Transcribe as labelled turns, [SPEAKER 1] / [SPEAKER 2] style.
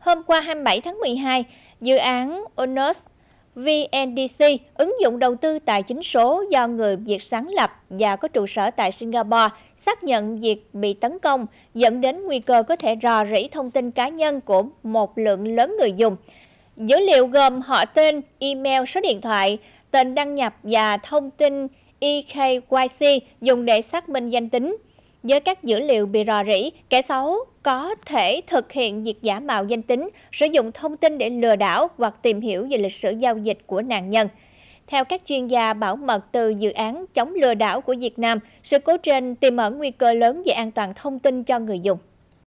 [SPEAKER 1] Hôm qua 27 tháng 12, dự án Onus VNDC, ứng dụng đầu tư tài chính số do người Việt sáng lập và có trụ sở tại Singapore, xác nhận việc bị tấn công dẫn đến nguy cơ có thể rò rỉ thông tin cá nhân của một lượng lớn người dùng. Dữ liệu gồm họ tên, email, số điện thoại, tên đăng nhập và thông tin EKYC dùng để xác minh danh tính. Với các dữ liệu bị rò rỉ, kẻ xấu có thể thực hiện việc giả mạo danh tính, sử dụng thông tin để lừa đảo hoặc tìm hiểu về lịch sử giao dịch của nạn nhân. Theo các chuyên gia bảo mật từ dự án chống lừa đảo của Việt Nam, sự cố trên tiềm ẩn nguy cơ lớn về an toàn thông tin cho người dùng.